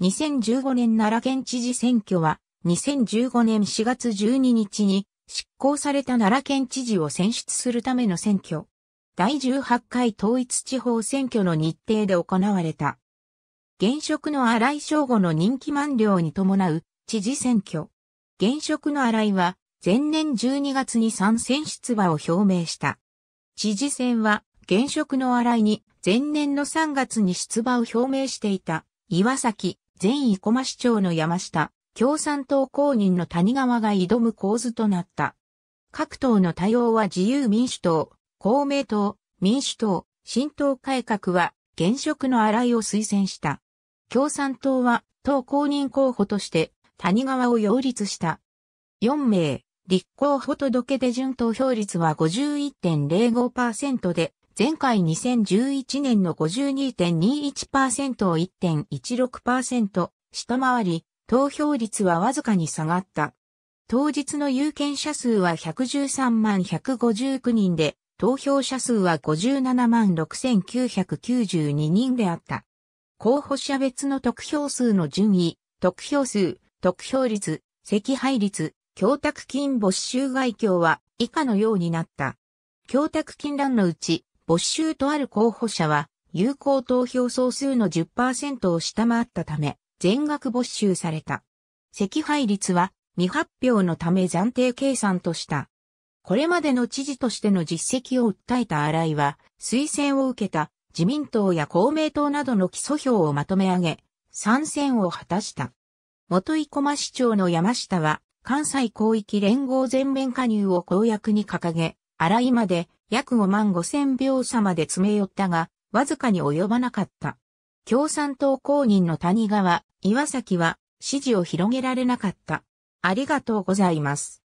2015年奈良県知事選挙は、2015年4月12日に執行された奈良県知事を選出するための選挙。第18回統一地方選挙の日程で行われた。現職の荒井正吾の人気満了に伴う知事選挙。現職の荒井は前年12月に参戦出馬を表明した。知事選は現職の荒井に前年の3月に出馬を表明していた岩崎前生駒市長の山下、共産党公認の谷川が挑む構図となった。各党の対応は自由民主党、公明党、民主党、新党改革は現職の荒井を推薦した。共産党は党公認候補として谷川を擁立した。4名、立候補届出で準投票率は51.05%で前回2011年の52.21%を1.16%下回り、投票率はわずかに下がった。当日の有権者数は113万159人で、投票者数は57万6992人であった。候補者別の得票数の順位、得票数、得票率、赤配率、供託金没収外境は以下のようになった。供託金欄のうち、没収とある候補者は、有効投票総数の10%を下回ったため、全額没収された。赤配率は未発表のため暫定計算とした。これまでの知事としての実績を訴えた新井は、推薦を受けた自民党や公明党などの基礎票をまとめ上げ、参戦を果たした。元生駒市長の山下は、関西広域連合全面加入を公約に掲げ、新井まで約5万5千秒差まで詰め寄ったが、わずかに及ばなかった。共産党公認の谷川、岩崎は支持を広げられなかった。ありがとうございます。